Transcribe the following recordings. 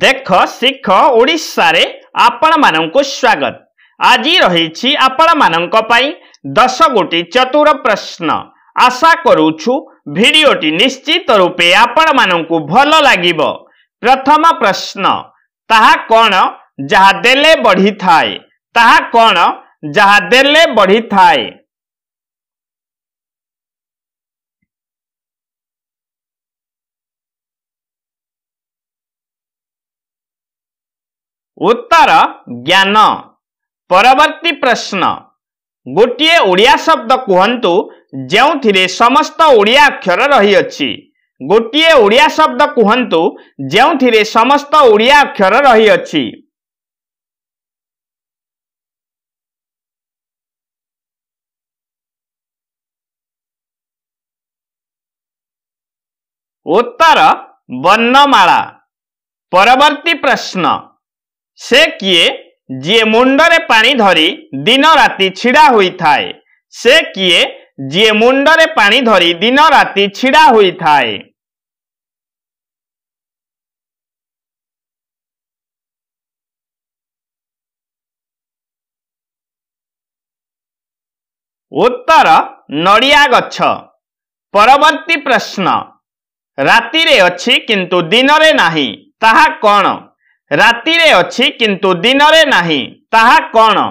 ଦେଖ ଶିଖ ଓଡ଼ିଶାରେ ଆପଣମାନଙ୍କୁ ସ୍ୱାଗତ ଆଜି ରହିଛି ଆପଣମାନଙ୍କ ପାଇଁ ଦଶ ଗୋଟି ଚତୁର ପ୍ରଶ୍ନ ଆଶା କରୁଛୁ ଭିଡ଼ିଓଟି ନିଶ୍ଚିତ ରୂପେ ଆପଣମାନଙ୍କୁ ଭଲ ଲାଗିବ ପ୍ରଥମ ପ୍ରଶ୍ନ ତାହା କ'ଣ ଯାହା ଦେଲେ ବଢ଼ିଥାଏ ତାହା କ'ଣ ଯାହା ଦେଲେ ବଢ଼ିଥାଏ ଉତ୍ତର ଜ୍ଞାନ ପରବର୍ତ୍ତୀ ପ୍ରଶ୍ନ ଗୋଟିଏ ଓଡ଼ିଆ ଶବ୍ଦ କୁହନ୍ତୁ ଯେଉଁଥିରେ ସମସ୍ତ ଓଡ଼ିଆ ଅକ୍ଷର ରହିଅଛି ଗୋଟିଏ ଓଡ଼ିଆ ଶବ୍ଦ କୁହନ୍ତୁ ଯେଉଁଥିରେ ସମସ୍ତ ଓଡ଼ିଆ ଅକ୍ଷର ରହିଅଛି ଉତ୍ତର ବର୍ଣ୍ଣମାଳା ପରବର୍ତ୍ତୀ ପ୍ରଶ୍ନ ସେ କିଏ ଯିଏ ମୁଣ୍ଡରେ ପାଣି ଧରି ଦିନ ରାତି ଛିଡ଼ା ହୋଇଥାଏ ସେ କିଏ ଯିଏ ମୁଣ୍ଡରେ ପାଣି ଧରି ଦିନ ରାତି ଛିଡ଼ା ହୋଇଥାଏ ଉତ୍ତର ନଡ଼ିଆ ଗଛ ପରବର୍ତ୍ତୀ ପ୍ରଶ୍ନ ରାତିରେ ଅଛି କିନ୍ତୁ ଦିନରେ ନାହିଁ ତାହା କ'ଣ ରାତିରେ ଅଛି କିନ୍ତୁ ଦିନରେ ନାହିଁ ତାହା କ'ଣ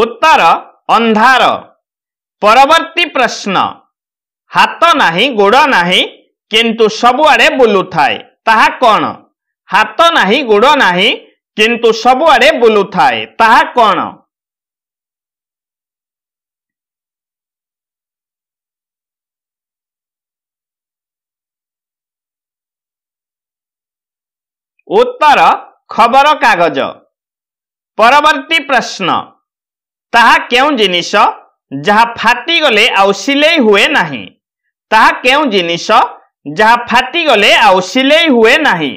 ଉତ୍ତର ଅନ୍ଧାର ପରବର୍ତ୍ତୀ ପ୍ରଶ୍ନ ହାତ ନାହିଁ ଗୋଡ଼ ନାହିଁ କିନ୍ତୁ ସବୁଆଡ଼େ ବୁଲୁଥାଏ ତାହା କ'ଣ ହାତ ନାହିଁ ଗୋଡ଼ ନାହିଁ କିନ୍ତୁ ସବୁଆଡ଼େ ବୁଲୁଥାଏ ତାହା କ'ଣ ଉତ୍ତର ଖବରକାଗଜ ପରବର୍ତ୍ତୀ ପ୍ରଶ୍ନ ତାହା କେଉଁ ଜିନିଷ ଯାହା ଫାଟିଗଲେ ଆଉ ସିଲେଇ ହୁଏ ନାହିଁ ତାହା କେଉଁ ଜିନିଷ ଯାହା ଫାଟିଗଲେ ଆଉ ସିଲେଇ ହୁଏ ନାହିଁ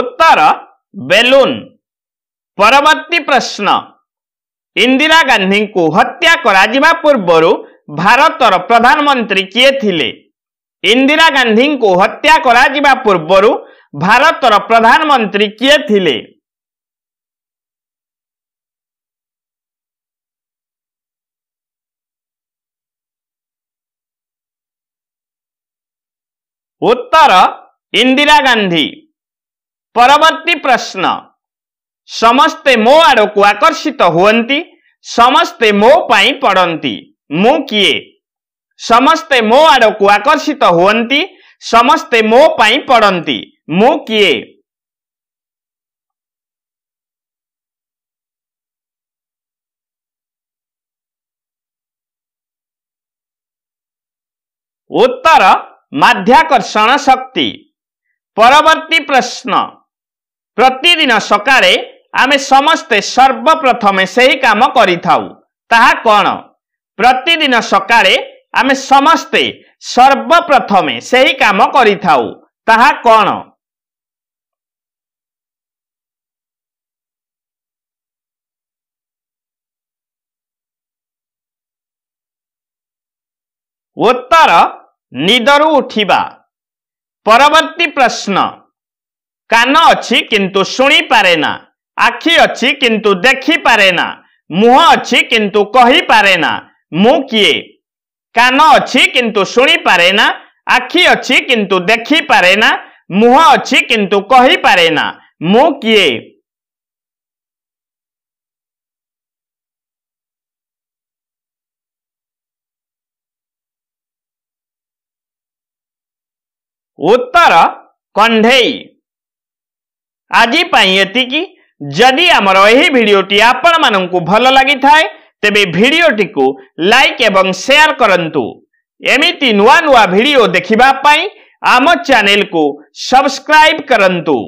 ଉତ୍ତର ବେଲୁନ୍ ପରବର୍ତ୍ତୀ ପ୍ରଶ୍ନ ଇନ୍ଦିରା ଗାନ୍ଧୀଙ୍କୁ ହତ୍ୟା କରାଯିବା ପୂର୍ବରୁ ଭାରତର ପ୍ରଧାନମନ୍ତ୍ରୀ କିଏ ଥିଲେ ଇନ୍ଦିରା ଗାନ୍ଧୀଙ୍କୁ ହତ୍ୟା କରାଯିବା ପୂର୍ବରୁ ଭାରତର ପ୍ରଧାନମନ୍ତ୍ରୀ କିଏ ଥିଲେ ଉତ୍ତର ଇନ୍ଦିରା ଗାନ୍ଧୀ ପରବର୍ତ୍ତୀ ପ୍ରଶ୍ନ ସମସ୍ତେ ମୋ ଆଡ଼କୁ ଆକର୍ଷିତ ହୁଅନ୍ତି ସମସ୍ତେ ମୋ ପାଇଁ ପଡ଼ନ୍ତି ମୁଁ କିଏ ସମସ୍ତେ ମୋ ଆଡ଼କୁ ଆକର୍ଷିତ ହୁଅନ୍ତି ସମସ୍ତେ ମୋ ପାଇଁ ପଡ଼ନ୍ତି ମୁଁ କିଏ ଉତ୍ତର ମାଧ୍ୟାକର୍ଷଣ ଶକ୍ତି ପରବର୍ତ୍ତୀ ପ୍ରଶ୍ନ ପ୍ରତିଦିନ ସକାଳେ ଆମେ ସମସ୍ତେ ସର୍ବପ୍ରଥମେ ସେହି କାମ କରିଥାଉ ତାହା କ'ଣ ପ୍ରତିଦିନ ସକାଳେ ଆମେ ସମସ୍ତେ ସର୍ବପ୍ରଥମେ ସେହି କାମ କରିଥାଉ ତାହା କ'ଣ ଉତ୍ତର ନିଦରୁ ଉଠିବା ପରବର୍ତ୍ତୀ ପ୍ରଶ୍ନ କାନ ଅଛି କିନ୍ତୁ ଶୁଣିପାରେ ନା आखि अच्छी किंतु देखी पारे ना मुह अच्छी किंतु कही पारे ना मु किए कान अच्छी किंतु शुणी पारे ना आखि अच्छी किंतु देखी पारे ना मुह अच्छी किंतु कही पारे ना मु किए उत्तर कंडे आज ये जदि आमर यह भिडटि आपण मानक भल लगी थाए तेज को लाइक एवं शेयर करूँ एमती नुआ नुआ भिड देखापी आम चेल को सब्सक्राइब करूँ